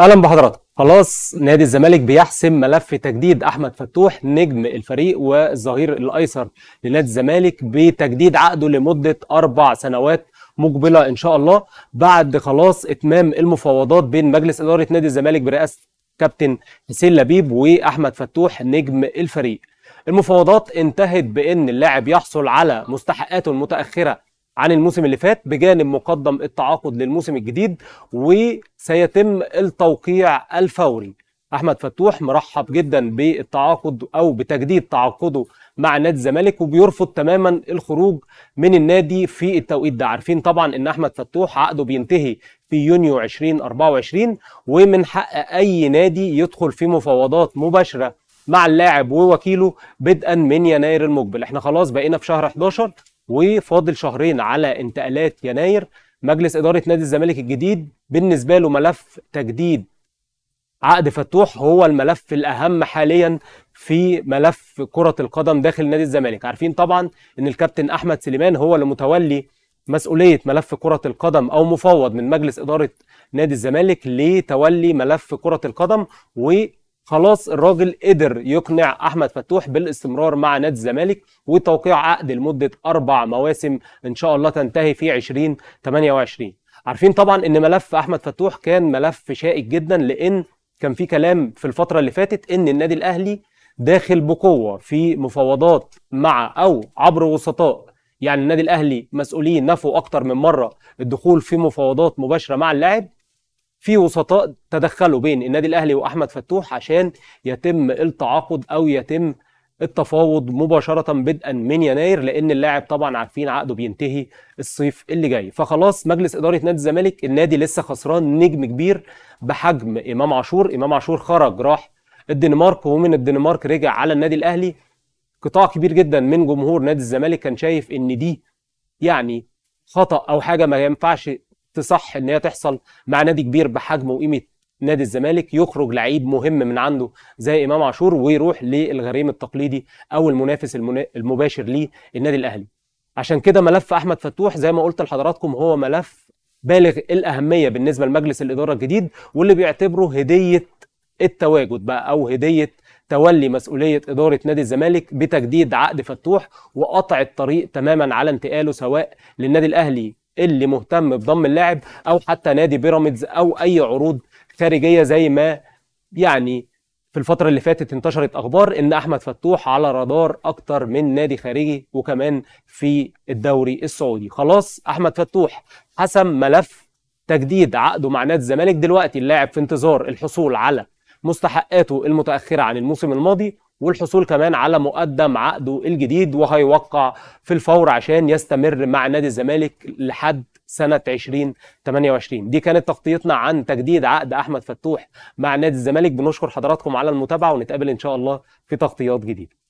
اهلا بحضراتكم خلاص نادي الزمالك بيحسم ملف تجديد احمد فتوح نجم الفريق والظهير الايسر لنادي الزمالك بتجديد عقده لمده اربع سنوات مقبله ان شاء الله بعد خلاص اتمام المفاوضات بين مجلس اداره نادي الزمالك برئاسه كابتن حسين لبيب واحمد فتوح نجم الفريق المفاوضات انتهت بان اللاعب يحصل على مستحقاته المتاخره عن الموسم اللي فات بجانب مقدم التعاقد للموسم الجديد وسيتم التوقيع الفوري احمد فتوح مرحب جدا بالتعاقد او بتجديد تعاقده مع نادي الزمالك وبيرفض تماما الخروج من النادي في التوقيت ده عارفين طبعا ان احمد فتوح عقده بينتهي في يونيو 2024 ومن حق اي نادي يدخل في مفاوضات مباشره مع اللاعب ووكيله بدءا من يناير المقبل احنا خلاص بقينا في شهر 11 وفاضل شهرين على انتقالات يناير مجلس اداره نادي الزمالك الجديد بالنسبه له ملف تجديد عقد فتوح هو الملف الاهم حاليا في ملف كره القدم داخل نادي الزمالك عارفين طبعا ان الكابتن احمد سليمان هو اللي متولي مسؤوليه ملف كره القدم او مفوض من مجلس اداره نادي الزمالك لتولي ملف كره القدم و خلاص الراجل قدر يقنع احمد فتوح بالاستمرار مع نادي الزمالك وتوقيع عقد لمده اربع مواسم ان شاء الله تنتهي في 2028 عارفين طبعا ان ملف احمد فتوح كان ملف شائك جدا لان كان في كلام في الفتره اللي فاتت ان النادي الاهلي داخل بقوه في مفاوضات مع او عبر وسطاء يعني النادي الاهلي مسؤولين نفوا اكتر من مره الدخول في مفاوضات مباشره مع اللاعب في وسطاء تدخلوا بين النادي الاهلي واحمد فتوح عشان يتم التعاقد او يتم التفاوض مباشرة بدءا من يناير لأن اللاعب طبعا عارفين عقده بينتهي الصيف اللي جاي فخلاص مجلس إدارة نادي الزمالك النادي لسه خسران نجم كبير بحجم إمام عاشور إمام عاشور خرج راح الدنمارك ومن الدنمارك رجع على النادي الأهلي قطاع كبير جدا من جمهور نادي الزمالك كان شايف إن دي يعني خطأ أو حاجة ما ينفعش تصح ان هي تحصل مع نادي كبير بحجم وقيمه نادي الزمالك يخرج لعيب مهم من عنده زي امام عاشور ويروح للغريم التقليدي او المنافس المباشر ليه النادي الاهلي عشان كده ملف احمد فتوح زي ما قلت لحضراتكم هو ملف بالغ الاهميه بالنسبه لمجلس الاداره الجديد واللي بيعتبره هديه التواجد بقى او هديه تولي مسؤوليه اداره نادي الزمالك بتجديد عقد فتوح وقطع الطريق تماما على انتقاله سواء للنادي الاهلي اللي مهتم بضم اللاعب او حتى نادي بيراميدز او اي عروض خارجيه زي ما يعني في الفترة اللي فاتت انتشرت أخبار إن أحمد فتوح على رادار أكتر من نادي خارجي وكمان في الدوري السعودي، خلاص أحمد فتوح حسم ملف تجديد عقده مع نادي الزمالك دلوقتي اللاعب في انتظار الحصول على مستحقاته المتأخرة عن الموسم الماضي والحصول كمان على مقدم عقده الجديد وهيوقع في الفور عشان يستمر مع نادي الزمالك لحد سنة 2028 دي كانت تغطيتنا عن تجديد عقد أحمد فتوح مع نادي الزمالك بنشكر حضراتكم على المتابعة ونتقابل إن شاء الله في تغطيات جديدة